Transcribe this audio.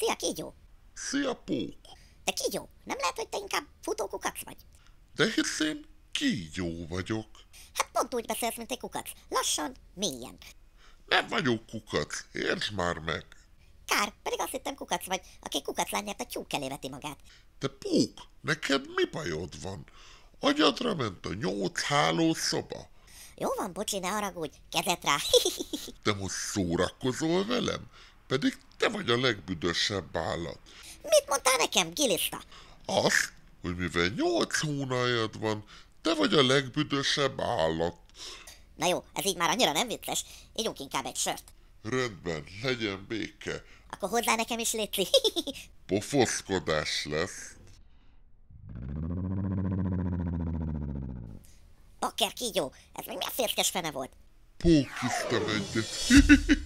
Szia, kígyó! Szia, pók! De kígyó, nem lehet, hogy te inkább futókukac vagy? De én kígyó vagyok. Hát pont úgy beszélsz, mint egy kukac. Lassan, mélyen. Nem vagyok kukac, értsd már meg. Kár, pedig azt hittem kukac vagy, aki kukac lányát a tyúk elé veti magát. Te pók, neked mi bajod van? Agyadra ment a nyolc hálószoba. Jó van, bocsi, ne haragudj, kezet rá. De most szórakozol velem? Pedig te vagy a legbüdösebb állat. Mit mondtál nekem, Gilista? Azt, hogy mivel nyolc hónájad van, te vagy a legbüdösebb állat. Na jó, ez így már annyira nem vicces. Ígyunk inkább egy sört. Rendben, legyen béke. Akkor hozzá nekem is létli. Pofoszkodás lesz. Bakker kígyó, ez még a férkes fene volt? Pókisztem egyet.